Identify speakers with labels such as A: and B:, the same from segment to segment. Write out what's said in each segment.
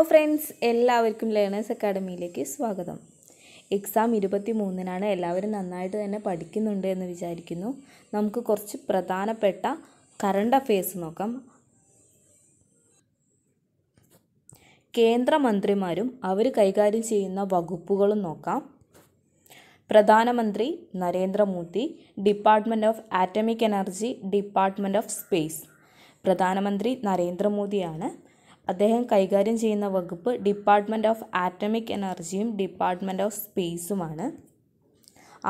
A: hello friends എല്ലാവർക്കും learners അക്കാഡമിയിലേക്ക് സ്വാഗതം എക്സാം ഇരുപത്തി മൂന്നിനാണ് എല്ലാവരും നന്നായിട്ട് തന്നെ പഠിക്കുന്നുണ്ട് എന്ന് വിചാരിക്കുന്നു നമുക്ക് കുറച്ച് പ്രധാനപ്പെട്ട കറണ്ട് അഫയേഴ്സ് നോക്കാം കേന്ദ്രമന്ത്രിമാരും അവർ കൈകാര്യം ചെയ്യുന്ന വകുപ്പുകളും നോക്കാം പ്രധാനമന്ത്രി Narendra Modi department of atomic energy department of space പ്രധാനമന്ത്രി നരേന്ദ്രമോദിയാണ് അദ്ദേഹം കൈകാര്യം ചെയ്യുന്ന വകുപ്പ് ഡിപ്പാർട്ട്മെൻറ്റ് ഓഫ് ആറ്റമിക് എനർജിയും ഡിപ്പാർട്ട്മെൻറ്റ് ഓഫ് സ്പേസുമാണ്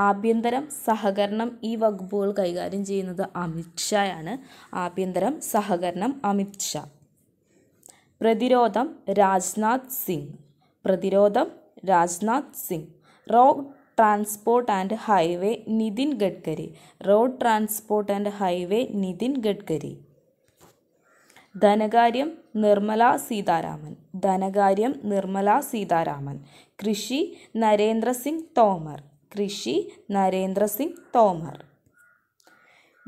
A: ആഭ്യന്തരം സഹകരണം ഈ വകുപ്പുകൾ കൈകാര്യം ചെയ്യുന്നത് അമിത്ഷായാണ് ആഭ്യന്തരം സഹകരണം അമിത്ഷാ പ്രതിരോധം രാജ്നാഥ് സിംഗ് പ്രതിരോധം Rajnath Singh road transport and highway Nitin Gadkari road transport and highway Nitin Gadkari ധനകാര്യം നിർമ്മല സീതാരാമൻ ധനകാര്യം നിർമ്മല സീതാരാമൻ കൃഷി നരേന്ദ്ര സിംഗ് തോമർ കൃഷി നരേന്ദ്ര സിംഗ് തോമർ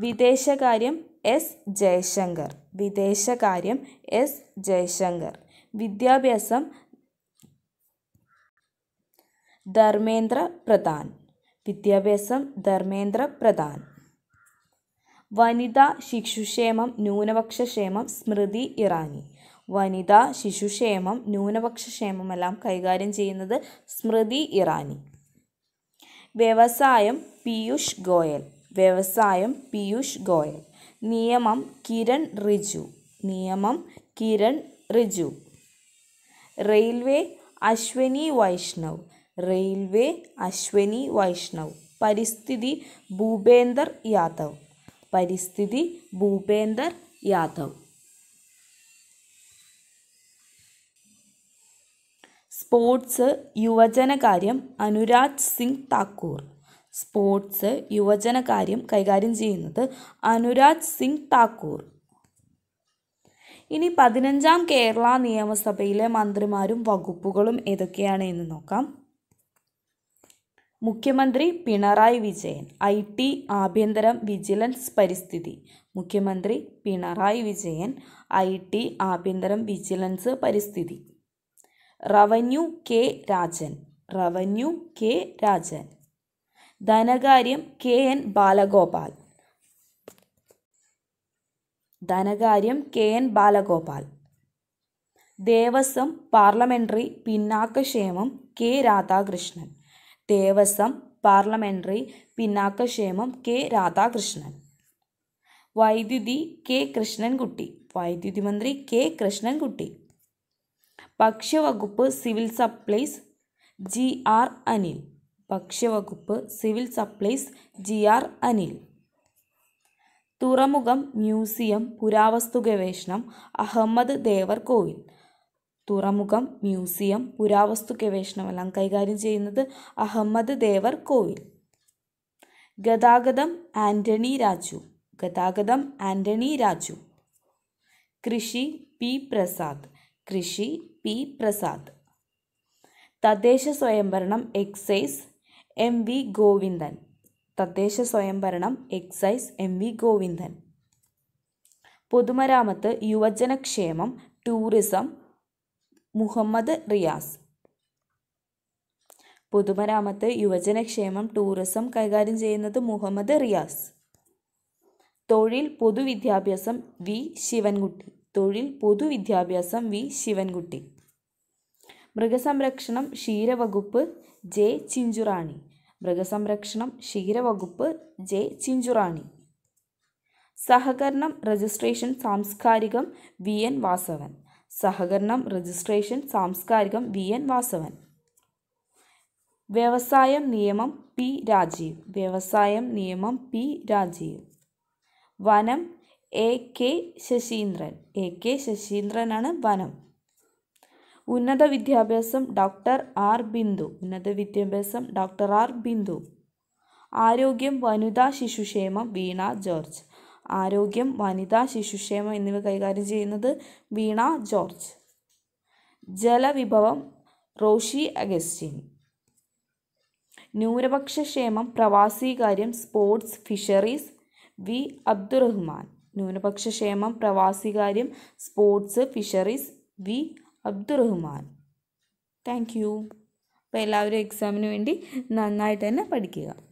A: വിദേശകാര്യം എസ് ജയശങ്കർ വിദേശകാര്യം എസ് ജയശങ്കർ വിദ്യാഭ്യാസം ധർമ്മേന്ദ്ര പ്രധാൻ വിദ്യാഭ്യാസം ധർമ്മേന്ദ്ര പ്രധാൻ വനിതാ ശിശുക്ഷേമം ന്യൂനപക്ഷക്ഷേമം സ്മൃതി ഇറാനി വനിതാ ശിശുക്ഷേമം ക്ഷേമം എല്ലാം കൈകാര്യം ചെയ്യുന്നത് സ്മൃതി ഇറാനി വ്യവസായം പീയൂഷ് ഗോയൽ വ്യവസായം പീയൂഷ് ഗോയൽ നിയമം കിരൺ റിജു നിയമം കിരൺ റിജു റെയിൽവേ അശ്വനി വൈഷ്ണവ് റെയിൽവേ അശ്വനി വൈഷ്ണവ് പരിസ്ഥിതി ഭൂപേന്ദർ യാദവ് പരിസ്ഥിതി ഭൂപേന്ദർ യാദവ് സ്പോർട്സ് യുവജനകാര്യം അനുരാജ് സിംഗ് താക്കൂർ സ്പോർട്സ് യുവജനകാര്യം കൈകാര്യം ചെയ്യുന്നത് അനുരാജ് സിംഗ് താക്കൂർ ഇനി പതിനഞ്ചാം കേരള നിയമസഭയിലെ മന്ത്രിമാരും വകുപ്പുകളും ഏതൊക്കെയാണ് എന്ന് നോക്കാം മുഖ്യമന്ത്രി പിണറായി വിജയൻ ഐ ടി ആഭ്യന്തരം വിജിലൻസ് പരിസ്ഥിതി മുഖ്യമന്ത്രി പിണറായി വിജയൻ ഐ ടി ആഭ്യന്തരം വിജിലൻസ് പരിസ്ഥിതി revenue K Rajan revenue K Rajan ധനകാര്യം കെ എൻ ബാലഗോപാൽ ധനകാര്യം K N Balagopal Devaswom parliamentary പിന്നാക്കക്ഷേമം കെ രാധാകൃഷ്ണൻ ദേവസ്വം പാർലമെൻ്ററി പിന്നാക്കക്ഷേമം കെ രാധാകൃഷ്ണൻ വൈദ്യുതി കെ കൃഷ്ണൻകുട്ടി വൈദ്യുതി മന്ത്രി കെ കൃഷ്ണൻകുട്ടി ഭക്ഷ്യവകുപ്പ് civil supplies G R Anil ഭക്ഷ്യവകുപ്പ് civil supplies G R Anil തുറമുഖം മ്യൂസിയം പുരാവസ്തു ഗവേഷണം അഹമ്മദ് ദേവർകോവിൽ തുറമുഖം മ്യൂസിയം പുരാവസ്തു ഗവേഷണമെല്ലാം കൈകാര്യം ചെയ്യുന്നത് അഹമ്മദ് ദേവർ കോവിൽ ഗതാഗതം ആൻ്റണി രാജു ഗതാഗതം ആൻ്റണി രാജു കൃഷി പി പ്രസാദ് കൃഷി പി പ്രസാദ് തദ്ദേശ സ്വയംഭരണം എക്സൈസ് എം വി ഗോവിന്ദൻ തദ്ദേശ സ്വയംഭരണം എക്സൈസ് എം വി ഗോവിന്ദൻ പൊതുമരാമത്ത് യുവജനക്ഷേമം ടൂറിസം മുഹമ്മദ് റിയാസ് പൊതുമരാമത്ത് യുവജനക്ഷേമം ടൂറിസം കൈകാര്യം ചെയ്യുന്നത് മുഹമ്മദ് റിയാസ് തൊഴിൽ പൊതുവിദ്യാഭ്യാസം വി ശിവൻകുട്ടി തൊഴിൽ പൊതുവിദ്യാഭ്യാസം വി ശിവൻകുട്ടി മൃഗസംരക്ഷണം ക്ഷീരവകുപ്പ് ജെ ചിഞ്ചുറാണി മൃഗസംരക്ഷണം ക്ഷീരവകുപ്പ് ജെ ചിഞ്ചുറാണി സഹകരണം രജിസ്ട്രേഷൻ സാംസ്കാരികം വി എൻ വാസവൻ സഹകരണം രജിസ്ട്രേഷൻ സാംസ്കാരികം വി എൻ വാസവൻ വ്യവസായം നിയമം പി രാജീവ് വ്യവസായം നിയമം പി രാജീവ് വനം A K Saseendran A K ശശീന്ദ്രനാണ് വനം ഉന്നത വിദ്യാഭ്യാസം ഡോക്ടർ ആർ ബിന്ദു ഉന്നത വിദ്യാഭ്യാസം ഡോക്ടർ ആർ ബിന്ദു ആരോഗ്യം വനിതാ ശിശുക്ഷേമം വീണ ജോർജ് ആരോഗ്യം വനിതാ ശിശുക്ഷേമം എന്നിവ കൈകാര്യം ചെയ്യുന്നത് വീണ ജോർജ് ജലവിഭവം റോഷി അഗസ്റ്റിൻ ന്യൂനപക്ഷ ക്ഷേമം പ്രവാസികാര്യം സ്പോർട്സ് ഫിഷറീസ് വി അബ്ദുറഹ്മാൻ ന്യൂനപക്ഷ ക്ഷേമം പ്രവാസികാര്യം sports fisheries V Abdurahiman thank you അപ്പോൾ എല്ലാവരും എക്സാമിന് വേണ്ടി നന്നായിട്ട് തന്നെ പഠിക്കുക